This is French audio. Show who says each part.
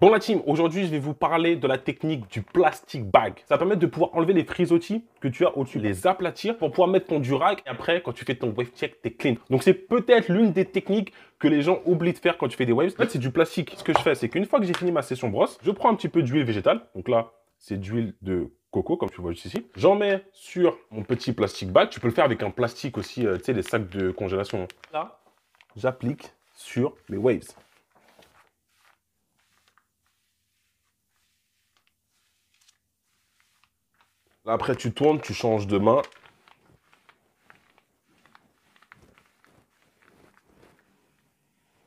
Speaker 1: Bon la team, aujourd'hui je vais vous parler de la technique du plastic bag. Ça permet de pouvoir enlever les frisottis que tu as au-dessus, les aplatir pour pouvoir mettre ton durac et après quand tu fais ton wave check, t'es clean. Donc c'est peut-être l'une des techniques que les gens oublient de faire quand tu fais des waves. En fait c'est du plastique. Ce que je fais c'est qu'une fois que j'ai fini ma session brosse, je prends un petit peu d'huile végétale. Donc là c'est d'huile de coco, comme tu vois juste ici. J'en mets sur mon petit plastic bag. Tu peux le faire avec un plastique aussi, euh, tu sais, les sacs de congélation. Là, j'applique sur mes waves.
Speaker 2: après, tu tournes, tu changes de main